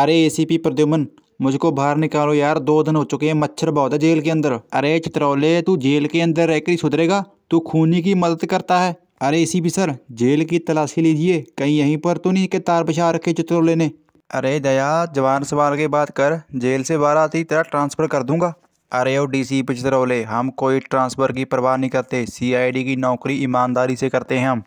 अरे एसीपी प्रद्युमन मुझको बाहर निकालो यार दो दिन हो चुके हैं मच्छर बहुत है जेल के अंदर अरे चित्रौले तू जेल के अंदर रहकर सुधरेगा तू खूनी की मदद करता है अरे एसीपी सर जेल की तलाशी लीजिए कहीं यहीं पर तो नहीं के तार बिछा रखे चित्रौले ने अरे दया जवान सवाल के बात कर जेल से बाहर आती तेरा ट्रांसफ़र कर दूंगा अरे ओ डी सी चित्रौले हम कोई ट्रांसफ़र की परवाह नहीं करते डी की नौकरी ईमानदारी से करते हैं हम